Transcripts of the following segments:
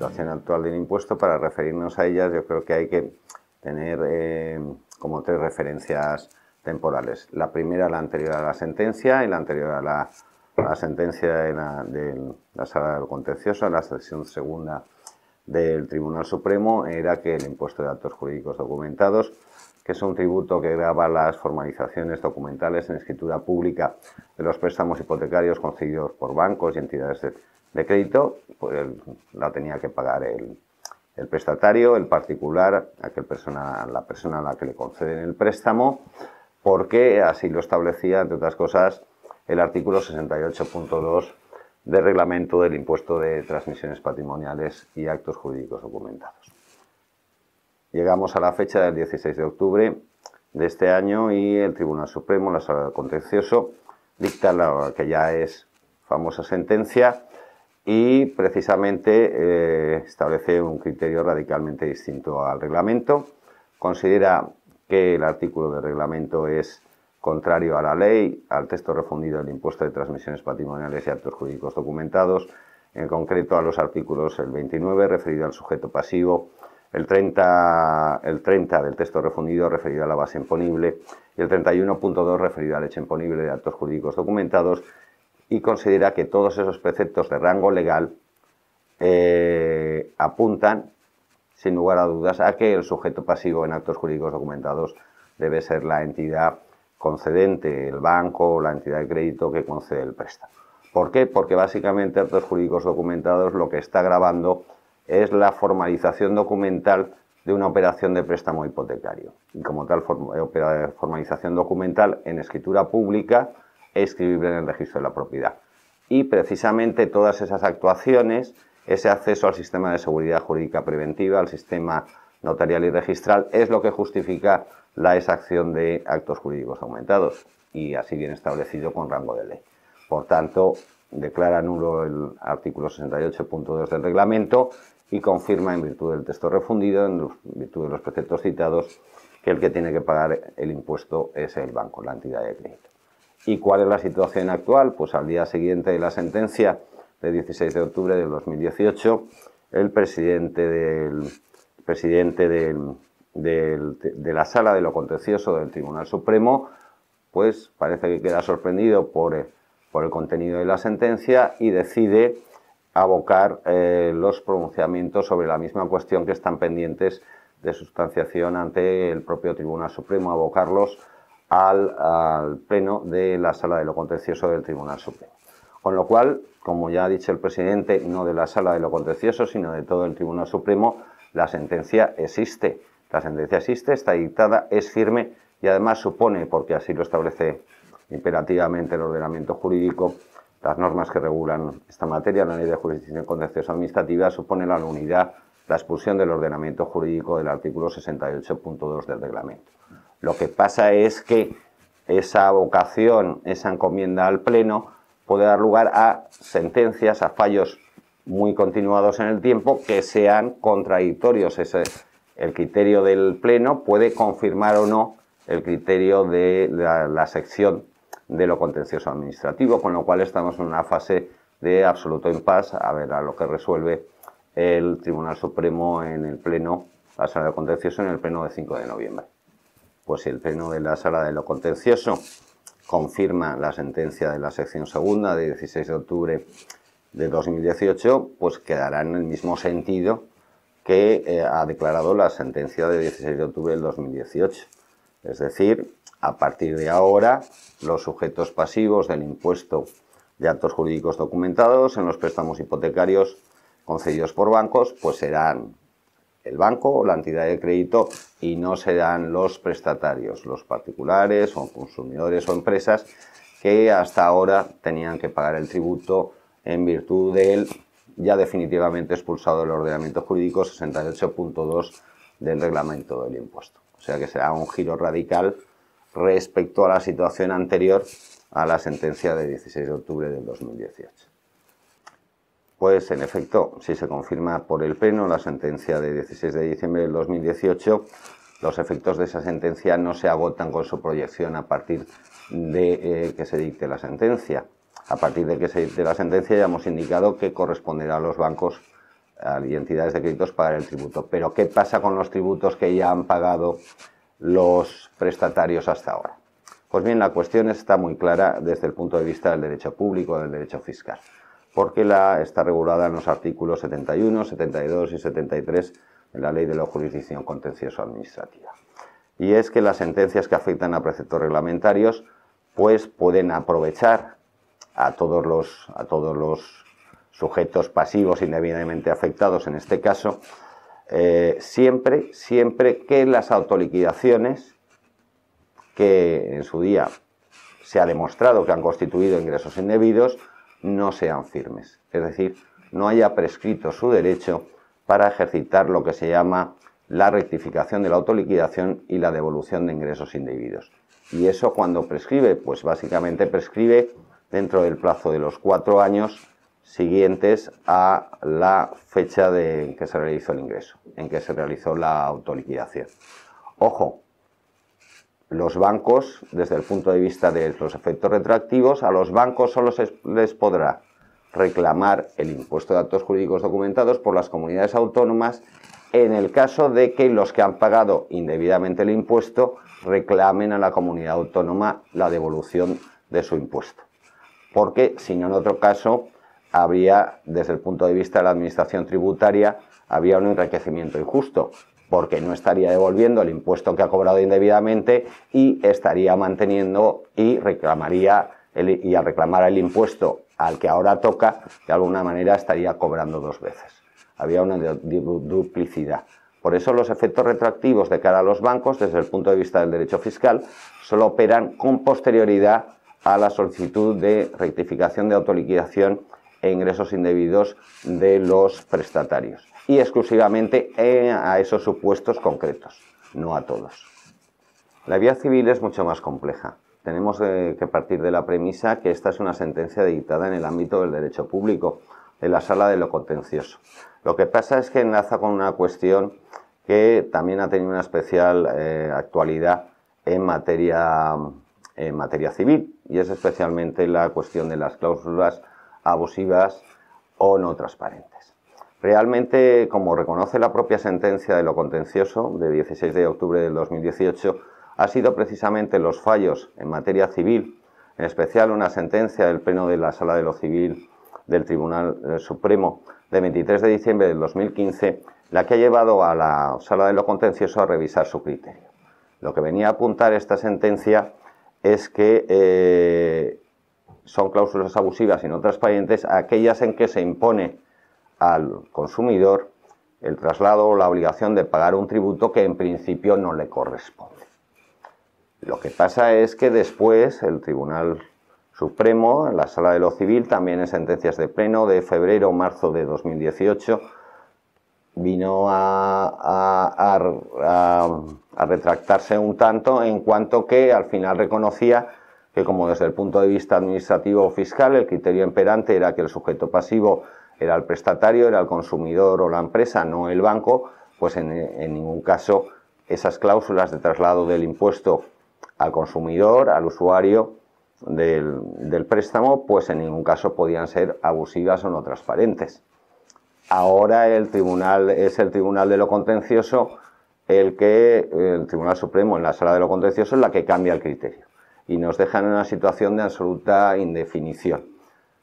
situación actual del impuesto, para referirnos a ellas yo creo que hay que tener eh, como tres referencias temporales. La primera, la anterior a la sentencia y la anterior a la, sentencia de la, sala del contencioso, la sesión segunda del Tribunal Supremo, era que el impuesto de actos jurídicos documentados, que es un tributo que graba las formalizaciones documentales en escritura pública de los préstamos hipotecarios concedidos por bancos y entidades de de crédito, pues la tenía que pagar el, prestatario, el particular, aquel persona, la persona a la que le conceden el préstamo, porque así lo establecía, entre otras cosas, el artículo 68.2 del reglamento del impuesto de transmisiones patrimoniales y actos jurídicos documentados. Llegamos a la fecha del 16 de octubre de este año y el Tribunal Supremo, la Sala del Contencioso, dicta la que ya es famosa sentencia y precisamente eh, establece un criterio radicalmente distinto al reglamento. Considera que el artículo del reglamento es contrario a la ley, al texto refundido del impuesto de transmisiones patrimoniales y actos jurídicos documentados, en concreto a los artículos el 29 referido al sujeto pasivo, el 30, el 30 del texto refundido referido a la base imponible y el 31.2 referido al hecho imponible de actos jurídicos documentados y considera que todos esos preceptos de rango legal eh, apuntan, sin lugar a dudas, a que el sujeto pasivo en actos jurídicos documentados debe ser la entidad concedente, el banco o la entidad de crédito que concede el préstamo. ¿Por qué? Porque básicamente actos jurídicos documentados lo que está grabando es la formalización documental de una operación de préstamo hipotecario. Y como tal eh, formalización documental en escritura pública, escribible en el registro de la propiedad. Y precisamente todas esas actuaciones, ese acceso al sistema de seguridad jurídica preventiva, al sistema notarial y registral, es lo que justifica la exacción de actos jurídicos aumentados y así bien establecido con rango de ley. Por tanto, declara nulo el artículo 68.2 del reglamento y confirma en virtud del texto refundido, en virtud de los preceptos citados, que el que tiene que pagar el impuesto es el banco, la entidad de crédito. ¿Y cuál es la situación actual? Pues al día siguiente de la sentencia de 16 de octubre del 2018, el presidente del presidente de la sala de lo contencioso del Tribunal Supremo, pues parece que queda sorprendido por, eh, el contenido de la sentencia y decide abocar eh, los pronunciamientos sobre la misma cuestión que están pendientes de sustanciación ante el propio Tribunal Supremo, abocarlos al, pleno de la sala de lo contencioso del Tribunal Supremo. Con lo cual, como ya ha dicho el presidente, no de la sala de lo contencioso, sino de todo el Tribunal Supremo, la sentencia existe. La sentencia existe, está dictada, es firme y además supone, porque así lo establece imperativamente el ordenamiento jurídico, las normas que regulan esta materia, la ley de jurisdicción contencioso administrativa, supone la unidad, la expulsión del ordenamiento jurídico del artículo 68.2 del reglamento. Lo que pasa es que esa vocación, esa encomienda al pleno, puede dar lugar a sentencias, a fallos muy continuados en el tiempo que sean contradictorios. Ese, el criterio del pleno puede confirmar o no el criterio de la, sección de lo contencioso administrativo, con lo cual estamos en una fase de absoluto impas a ver a lo que resuelve el Tribunal Supremo en el pleno, la sala de contencioso en el pleno de 5 de noviembre pues si el Pleno de la Sala de lo Contencioso confirma la sentencia de la sección segunda de 16 de octubre de 2018, pues quedará en el mismo sentido que eh, ha declarado la sentencia de 16 de octubre del 2018. Es decir, a partir de ahora, los sujetos pasivos del impuesto de actos jurídicos documentados en los préstamos hipotecarios concedidos por bancos, pues serán el banco o la entidad de crédito y no serán los prestatarios, los particulares o consumidores o empresas que hasta ahora tenían que pagar el tributo en virtud del ya definitivamente expulsado del ordenamiento jurídico 68.2 del reglamento del impuesto. O sea que será un giro radical respecto a la situación anterior a la sentencia de 16 de octubre del 2018. Pues en efecto, si se confirma por el Pleno la sentencia de 16 de diciembre del 2018, los efectos de esa sentencia no se agotan con su proyección a partir de eh, que se dicte la sentencia. A partir de que se dicte la sentencia ya hemos indicado que corresponderá a los bancos y entidades de créditos pagar el tributo. Pero ¿qué pasa con los tributos que ya han pagado los prestatarios hasta ahora? Pues bien, la cuestión está muy clara desde el punto de vista del derecho público, del derecho fiscal porque la, está regulada en los artículos 71, 72 y 73 de la Ley de la Jurisdicción Contencioso Administrativa. Y es que las sentencias que afectan a preceptos reglamentarios pues pueden aprovechar a todos los, a todos los sujetos pasivos indebidamente afectados en este caso, eh, siempre que las autoliquidaciones que en su día se ha demostrado que han constituido ingresos indebidos, no sean firmes, es decir, no haya prescrito su derecho para ejercitar lo que se llama la rectificación de la autoliquidación y la devolución de ingresos indebidos. Y eso cuando prescribe, pues básicamente prescribe dentro del plazo de los cuatro años siguientes a la fecha de en que se realizó el ingreso, en que se realizó la autoliquidación. Ojo, los bancos, desde el punto de vista de los efectos retractivos, a los bancos solo se les podrá reclamar el impuesto de actos jurídicos documentados por las comunidades autónomas en el caso de que los que han pagado indebidamente el impuesto reclamen a la comunidad autónoma la devolución de su impuesto. Porque si no, en otro caso, habría, desde el punto de vista de la administración tributaria, había un enriquecimiento injusto, porque no estaría devolviendo el impuesto que ha cobrado indebidamente y estaría manteniendo y reclamaría y al reclamar el impuesto al que ahora toca, de alguna manera estaría cobrando dos veces. Había una duplicidad. Por eso los efectos retroactivos de cara a los bancos, desde el punto de vista del derecho fiscal, solo operan con posterioridad a la solicitud de rectificación de autoliquidación e ingresos indebidos de los prestatarios y exclusivamente eh, a esos supuestos concretos, no a todos. La vía civil es mucho más compleja. Tenemos eh, que partir de la premisa que esta es una sentencia dictada en el ámbito del derecho público, en la sala de lo contencioso. Lo que pasa es que enlaza con una cuestión que también ha tenido una especial eh, actualidad en materia, en materia civil y es especialmente la cuestión de las cláusulas abusivas o no transparentes. Realmente, como reconoce la propia sentencia de lo contencioso de 16 de octubre del 2018, ha sido precisamente los fallos en materia civil, en especial una sentencia del Pleno de la Sala de lo Civil del Tribunal eh, Supremo de 23 de diciembre del 2015, la que ha llevado a la Sala de lo Contencioso a revisar su criterio. Lo que venía a apuntar esta sentencia es que eh, son cláusulas abusivas y no transparentes aquellas en que se impone al consumidor el traslado o la obligación de pagar un tributo que en principio no le corresponde. Lo que pasa es que después el Tribunal Supremo, en la Sala de lo Civil, también en sentencias de pleno de febrero o marzo de 2018, vino a, a retractarse un tanto en cuanto que al final reconocía que como desde el punto de vista administrativo o fiscal el criterio imperante era que el sujeto pasivo era el prestatario, era el consumidor o la empresa, no el banco, pues en, ningún caso esas cláusulas de traslado del impuesto al consumidor, al usuario del, del préstamo, pues en ningún caso podían ser abusivas o no transparentes. Ahora el tribunal es el tribunal de lo contencioso el que el Tribunal Supremo en la sala de lo contencioso es la que cambia el criterio y nos dejan en una situación de absoluta indefinición.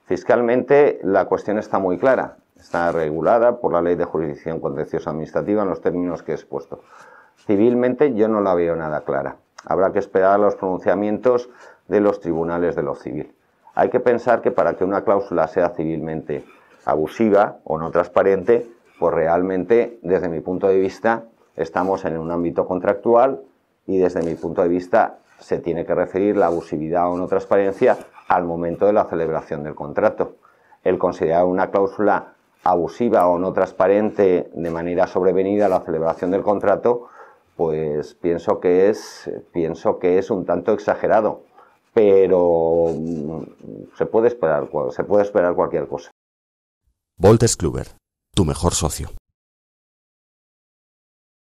Fiscalmente la cuestión está muy clara, está regulada por la ley de jurisdicción contenciosa administrativa en los términos que he expuesto. Civilmente yo no la veo nada clara. Habrá que esperar a los pronunciamientos de los tribunales de lo civil. Hay que pensar que para que una cláusula sea civilmente abusiva o no transparente, pues realmente, desde mi punto de vista, estamos en un ámbito contractual y desde mi punto de vista se tiene que referir la abusividad o no transparencia al momento de la celebración del contrato. El considerar una cláusula abusiva o no transparente de manera sobrevenida a la celebración del contrato, pues pienso que es, pienso que es un tanto exagerado, pero mm, se puede esperar, se puede esperar cualquier cosa. Voltes tu mejor socio.